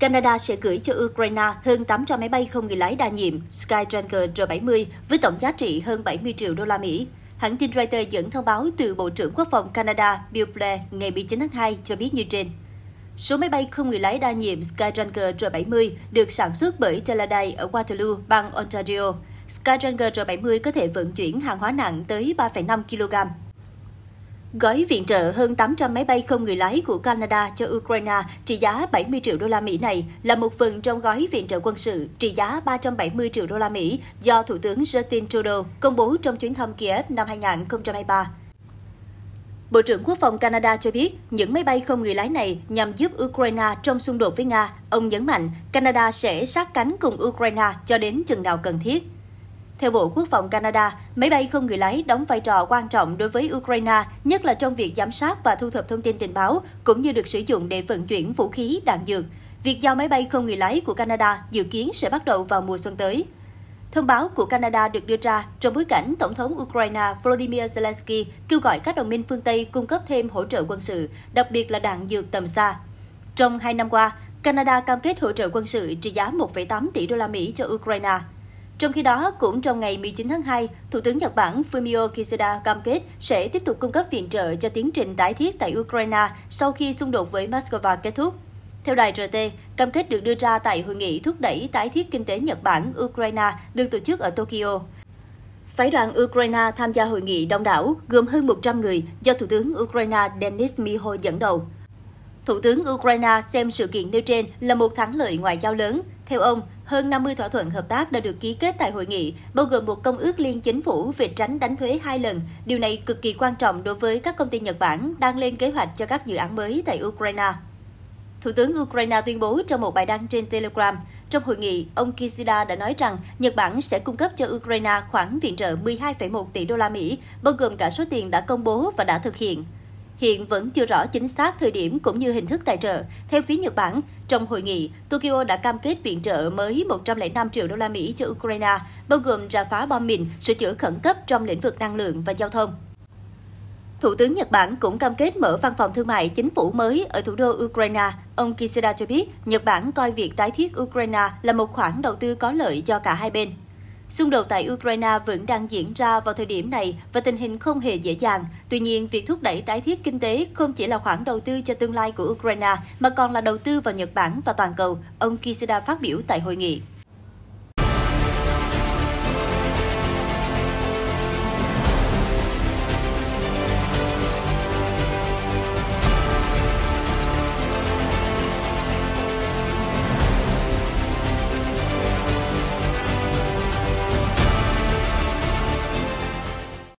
Canada sẽ gửi cho Ukraine hơn 800 máy bay không người lái đa nhiệm Skytranger R-70 với tổng giá trị hơn 70 triệu đô la Mỹ. Hãng tin Reuters dẫn thông báo từ Bộ trưởng Quốc phòng Canada Bill Blair ngày 19 tháng 2 cho biết như trên. Số máy bay không người lái đa nhiệm Skyranger R-70 được sản xuất bởi Teladai ở Waterloo, bang Ontario. Skyranger R-70 có thể vận chuyển hàng hóa nặng tới 3,5 kg, Gói viện trợ hơn 800 máy bay không người lái của Canada cho Ukraine trị giá 70 triệu đô la Mỹ này là một phần trong gói viện trợ quân sự trị giá 370 triệu đô la Mỹ do Thủ tướng Justin Trudeau công bố trong chuyến thăm Kiev năm 2023. Bộ trưởng Quốc phòng Canada cho biết những máy bay không người lái này nhằm giúp Ukraine trong xung đột với Nga. Ông nhấn mạnh Canada sẽ sát cánh cùng Ukraine cho đến chừng nào cần thiết. Theo Bộ Quốc phòng Canada, máy bay không người lái đóng vai trò quan trọng đối với Ukraine, nhất là trong việc giám sát và thu thập thông tin tình báo, cũng như được sử dụng để vận chuyển vũ khí, đạn dược. Việc giao máy bay không người lái của Canada dự kiến sẽ bắt đầu vào mùa xuân tới. Thông báo của Canada được đưa ra trong bối cảnh Tổng thống Ukraine Volodymyr Zelensky kêu gọi các đồng minh phương Tây cung cấp thêm hỗ trợ quân sự, đặc biệt là đạn dược tầm xa. Trong hai năm qua, Canada cam kết hỗ trợ quân sự trị giá 1,8 tỷ đô la Mỹ cho Ukraine. Trong khi đó, cũng trong ngày 19 tháng 2, Thủ tướng Nhật Bản Fumio Kishida cam kết sẽ tiếp tục cung cấp viện trợ cho tiến trình tái thiết tại Ukraine sau khi xung đột với Moscow kết thúc. Theo đài RT, cam kết được đưa ra tại hội nghị thúc đẩy tái thiết kinh tế Nhật Bản-Ukraine được tổ chức ở Tokyo. Phái đoàn Ukraine tham gia hội nghị đông đảo gồm hơn 100 người do Thủ tướng Ukraine Denis Mihoi dẫn đầu. Thủ tướng Ukraine xem sự kiện nêu trên là một thắng lợi ngoại giao lớn. Theo ông, hơn 50 thỏa thuận hợp tác đã được ký kết tại hội nghị, bao gồm một công ước liên chính phủ về tránh đánh thuế hai lần. Điều này cực kỳ quan trọng đối với các công ty Nhật Bản đang lên kế hoạch cho các dự án mới tại Ukraine. Thủ tướng Ukraine tuyên bố trong một bài đăng trên Telegram, trong hội nghị, ông Kishida đã nói rằng Nhật Bản sẽ cung cấp cho Ukraine khoản viện trợ 12,1 tỷ đô la Mỹ, bao gồm cả số tiền đã công bố và đã thực hiện hiện vẫn chưa rõ chính xác thời điểm cũng như hình thức tài trợ. Theo phía Nhật Bản, trong hội nghị, Tokyo đã cam kết viện trợ mới 105 triệu đô la Mỹ cho Ukraine, bao gồm rà phá bom mìn, sửa chữa khẩn cấp trong lĩnh vực năng lượng và giao thông. Thủ tướng Nhật Bản cũng cam kết mở văn phòng thương mại chính phủ mới ở thủ đô Ukraine. Ông Kishida cho biết Nhật Bản coi việc tái thiết Ukraine là một khoản đầu tư có lợi cho cả hai bên. Xung đột tại Ukraine vẫn đang diễn ra vào thời điểm này và tình hình không hề dễ dàng. Tuy nhiên, việc thúc đẩy tái thiết kinh tế không chỉ là khoản đầu tư cho tương lai của Ukraine mà còn là đầu tư vào Nhật Bản và toàn cầu, ông Kishida phát biểu tại hội nghị.